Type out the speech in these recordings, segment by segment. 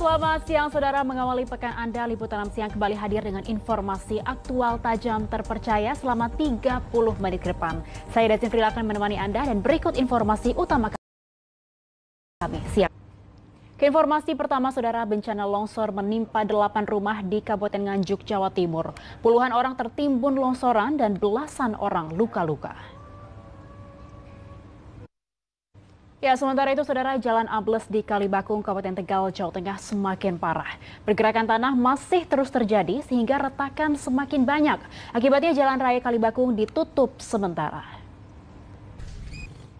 Selamat siang saudara mengawali pekan Anda liputan siang kembali hadir dengan informasi aktual tajam terpercaya selama 30 menit ke depan. Saya Datin Frila akan menemani Anda dan berikut informasi utama kami. Siap. Informasi pertama, saudara bencana longsor menimpa delapan rumah di Kabupaten Nganjuk, Jawa Timur. Puluhan orang tertimbun longsoran dan belasan orang luka-luka. Ya, sementara itu saudara jalan ambles di Kalibakung, Kabupaten Tegal, Jawa Tengah semakin parah. Pergerakan tanah masih terus terjadi sehingga retakan semakin banyak. Akibatnya jalan raya Kalibakung ditutup sementara.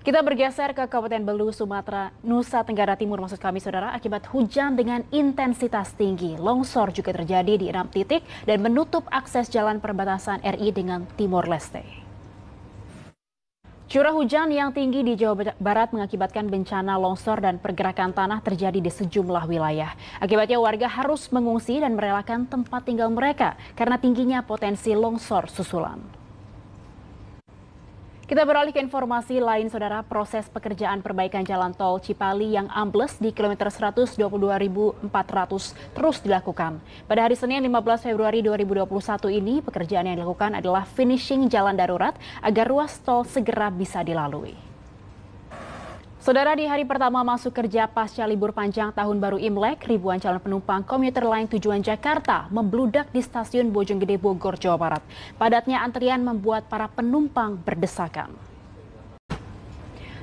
Kita bergeser ke Kabupaten Belu, Sumatera, Nusa Tenggara Timur maksud kami saudara, akibat hujan dengan intensitas tinggi. Longsor juga terjadi di enam titik dan menutup akses jalan perbatasan RI dengan Timor Leste. Curah hujan yang tinggi di Jawa Barat mengakibatkan bencana longsor dan pergerakan tanah terjadi di sejumlah wilayah. Akibatnya warga harus mengungsi dan merelakan tempat tinggal mereka karena tingginya potensi longsor susulan. Kita beralih ke informasi lain, Saudara. Proses pekerjaan perbaikan jalan tol Cipali yang ambles di kilometer 122.400 terus dilakukan. Pada hari Senin 15 Februari 2021 ini, pekerjaan yang dilakukan adalah finishing jalan darurat agar ruas tol segera bisa dilalui. Saudara di hari pertama masuk kerja pasca libur panjang tahun baru Imlek, ribuan calon penumpang komuter lain tujuan Jakarta membludak di stasiun Bojonggede Bogor, Jawa Barat. Padatnya antrian membuat para penumpang berdesakan.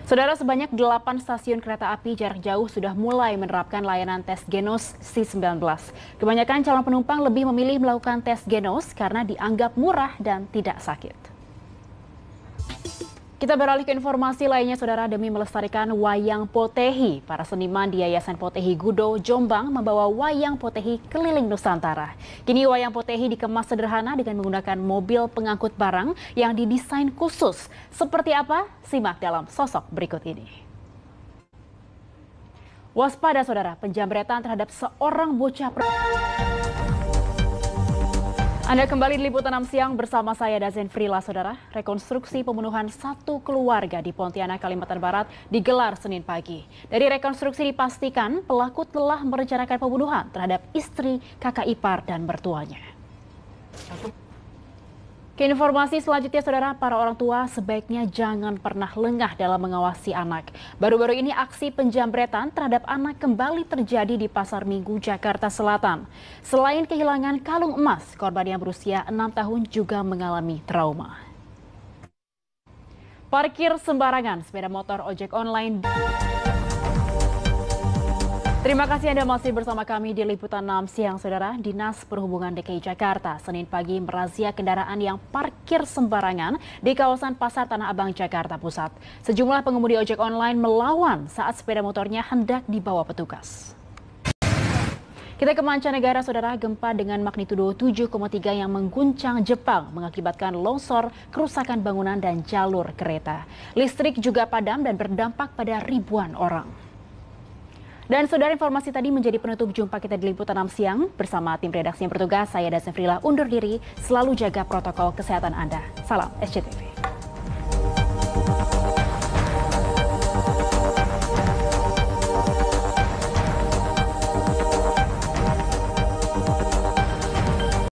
Saudara sebanyak 8 stasiun kereta api jarak jauh sudah mulai menerapkan layanan tes genos C19. Kebanyakan calon penumpang lebih memilih melakukan tes genos karena dianggap murah dan tidak sakit. Kita beralih ke informasi lainnya, saudara. Demi melestarikan wayang potehi, para seniman di Yayasan Potehi Gudo, Jombang membawa wayang potehi keliling Nusantara. Kini wayang potehi dikemas sederhana dengan menggunakan mobil pengangkut barang yang didesain khusus. Seperti apa? Simak dalam sosok berikut ini. Waspada, saudara, penjambretan terhadap seorang bocah. Anda kembali di Liputan 6 Siang bersama saya Dazen Frila, Saudara. Rekonstruksi pembunuhan satu keluarga di Pontianak, Kalimantan Barat digelar Senin pagi. Dari rekonstruksi dipastikan pelaku telah merencanakan pembunuhan terhadap istri, kakak ipar, dan mertuanya. Ke informasi selanjutnya, saudara, para orang tua sebaiknya jangan pernah lengah dalam mengawasi anak. Baru-baru ini aksi penjambretan terhadap anak kembali terjadi di Pasar Minggu, Jakarta Selatan. Selain kehilangan kalung emas, korban yang berusia 6 tahun juga mengalami trauma. Parkir sembarangan, sepeda motor ojek online... Terima kasih Anda masih bersama kami di Liputan 6 Siang, Saudara. Dinas Perhubungan DKI Jakarta Senin pagi merazia kendaraan yang parkir sembarangan di kawasan Pasar Tanah Abang, Jakarta Pusat. Sejumlah pengemudi ojek online melawan saat sepeda motornya hendak dibawa petugas. Kita ke mancanegara, saudara. Gempa dengan magnitudo 7,3 yang mengguncang Jepang mengakibatkan longsor, kerusakan bangunan, dan jalur kereta. Listrik juga padam dan berdampak pada ribuan orang. Dan saudara informasi tadi menjadi penutup jumpa kita di Liputan 6 siang. Bersama tim redaksi yang bertugas, saya dan Sefrila undur diri. Selalu jaga protokol kesehatan Anda. Salam SCTV.